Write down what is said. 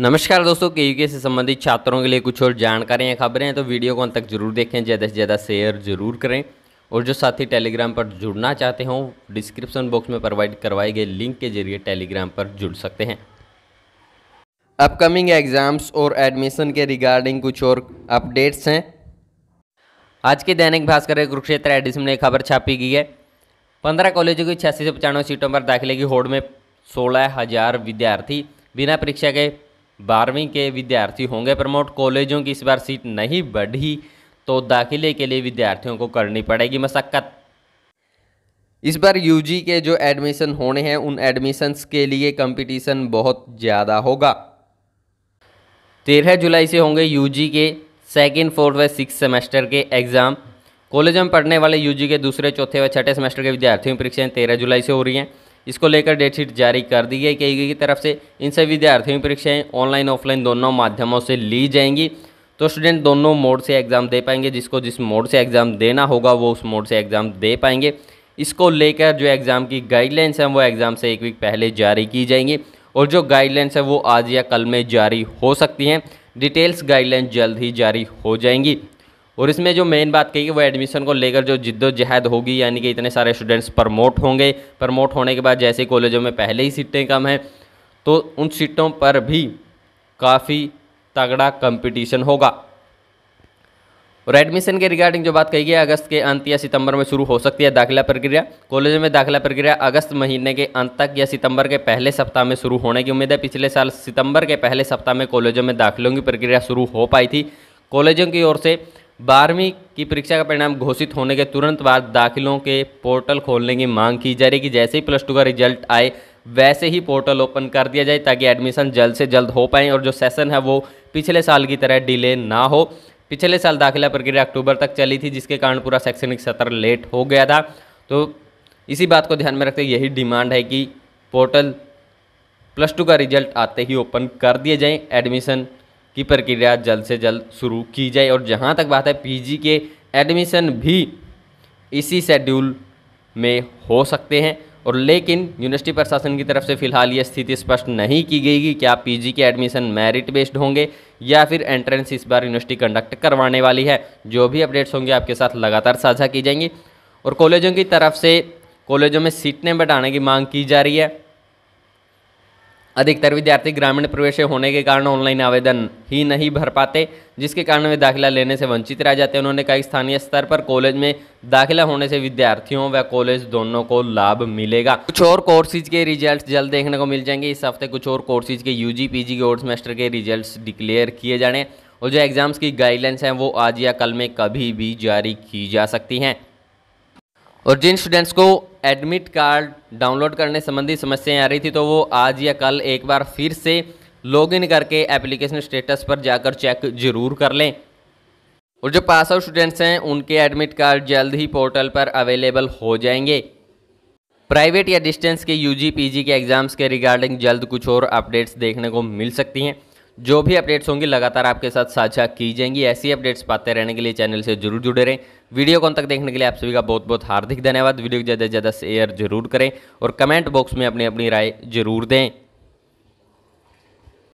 नमस्कार दोस्तों के यूके से संबंधित छात्रों के लिए कुछ और जानकारियाँ खबरें हैं तो वीडियो को अंत तक जरूर देखें ज़्यादा से ज़्यादा शेयर जरूर करें और जो साथी टेलीग्राम पर जुड़ना चाहते हों डिस्क्रिप्शन बॉक्स में प्रोवाइड करवाए गए लिंक के जरिए टेलीग्राम पर जुड़ सकते हैं अपकमिंग एग्ज़ाम्स और एडमिशन के रिगार्डिंग कुछ और अपडेट्स हैं आज के दैनिक भास्कर कुरुक्षेत्र एडिशन में खबर छापी गई है पंद्रह कॉलेजों की छियासी से पचानवे सीटों पर दाखिले की होड़ में सोलह हज़ार विद्यार्थी बिना परीक्षा के बारहवीं के विद्यार्थी होंगे प्रमोट कॉलेजों की इस बार सीट नहीं बढ़ी तो दाखिले के लिए विद्यार्थियों को करनी पड़ेगी मशक्क़त इस बार यूजी के जो एडमिशन होने हैं उन एडमिशन्स के लिए कंपटीशन बहुत ज़्यादा होगा तेरह जुलाई से होंगे यूजी के सेकेंड फोर्थ व सिक्स सेमेस्टर के एग्ज़ाम कॉलेज में पढ़ने वाले यूजी के दूसरे चौथे व छठे सेमेस्टर के विद्यार्थियों की परीक्षाएँ तेरह जुलाई से हो रही हैं इसको लेकर डेटशीट जारी कर दी गई कई की तरफ से इन सभी विद्यार्थियों की परीक्षाएं ऑनलाइन ऑफलाइन दोनों माध्यमों से ली जाएंगी तो स्टूडेंट दोनों मोड से एग्ज़ाम दे पाएंगे जिसको जिस मोड से एग्ज़ाम देना होगा वो उस मोड से एग्ज़ाम दे पाएंगे इसको लेकर जो एग्ज़ाम की गाइडलाइंस हैं वो एग्ज़ाम से एक वीक पहले जारी की जाएंगी और जो गाइडलाइंस है वो आज या कल में जारी हो सकती हैं डिटेल्स गाइडलाइन जल्द ही जारी हो जाएंगी और इसमें जो मेन बात कही वो एडमिशन को लेकर जो जिद्दोजहद होगी यानी कि इतने सारे स्टूडेंट्स प्रमोट होंगे प्रमोट होने के बाद जैसे कॉलेजों में पहले ही सीटें कम हैं तो उन सीटों पर भी काफ़ी तगड़ा कंपटीशन होगा और एडमिशन के रिगार्डिंग जो बात कही गई अगस्त के अंत या सितंबर में शुरू हो सकती है दाखिला प्रक्रिया कॉलेज में दाखिला प्रक्रिया अगस्त महीने के अंत तक या सितंबर के पहले सप्ताह में शुरू होने की उम्मीद है पिछले साल सितंबर के पहले सप्ताह में कॉलेजों में दाखिलों की प्रक्रिया शुरू हो पाई थी कॉलेजों की ओर से बारहवीं की परीक्षा का परिणाम घोषित होने के तुरंत बाद दाखिलों के पोर्टल खोलने की मांग की जा रही कि जैसे ही प्लस टू का रिजल्ट आए वैसे ही पोर्टल ओपन कर दिया जाए ताकि एडमिशन जल्द से जल्द हो पाए और जो सेशन है वो पिछले साल की तरह डिले ना हो पिछले साल दाखिला प्रक्रिया अक्टूबर तक चली थी जिसके कारण पूरा शैक्षणिक सत्र लेट हो गया था तो इसी बात को ध्यान में रखते यही डिमांड है कि पोर्टल प्लस टू का रिजल्ट आते ही ओपन कर दिए जाएँ एडमिशन की प्रक्रिया जल्द से जल्द शुरू की जाए और जहाँ तक बात है पीजी के एडमिशन भी इसी शेड्यूल में हो सकते हैं और लेकिन यूनिवर्सिटी प्रशासन की तरफ से फिलहाल ये स्थिति स्पष्ट नहीं की गई कि क्या पीजी के एडमिशन मेरिट बेस्ड होंगे या फिर एंट्रेंस इस बार यूनिवर्सिटी कंडक्ट करवाने वाली है जो भी अपडेट्स होंगे आपके साथ लगातार साझा की जाएंगी और कॉलेजों की तरफ से कॉलेजों में सीटें बढ़ाने की मांग की जा रही है अधिकतर विद्यार्थी ग्रामीण प्रवेश होने के कारण ऑनलाइन आवेदन ही नहीं भर पाते जिसके कारण वे दाखिला लेने से वंचित रह जाते हैं उन्होंने कहा स्थानीय स्तर पर कॉलेज में दाखिला होने से विद्यार्थियों व कॉलेज दोनों को लाभ मिलेगा कुछ और कोर्सेज के रिजल्ट जल्द देखने को मिल जाएंगे इस हफ्ते कुछ और कोर्सेज के यू जी पी और सेमेस्टर के रिजल्ट डिक्लेयर किए जाने और जो एग्जाम्स की गाइडलाइंस हैं वो आज या कल में कभी भी जारी की जा सकती हैं और जिन स्टूडेंट्स को एडमिट कार्ड डाउनलोड करने संबंधी समस्याएं आ रही थी तो वो आज या कल एक बार फिर से लॉगिन करके एप्लीकेशन स्टेटस पर जाकर चेक जरूर कर लें और जो पास आउट स्टूडेंट्स हैं उनके एडमिट कार्ड जल्द ही पोर्टल पर अवेलेबल हो जाएंगे प्राइवेट या डिस्टेंस के यूजी पीजी के एग्ज़ाम्स के रिगार्डिंग जल्द कुछ और अपडेट्स देखने को मिल सकती हैं जो भी अपडेट्स होंगी लगातार आपके साथ साझा की जाएंगी ऐसी अपडेट्स पाते रहने के लिए चैनल से जरूर जुड़े रहें वीडियो को तक देखने के लिए आप सभी का बहुत बहुत हार्दिक धन्यवाद वीडियो को ज़्यादा से ज़्यादा शेयर जरूर करें और कमेंट बॉक्स में अपनी अपनी राय जरूर दें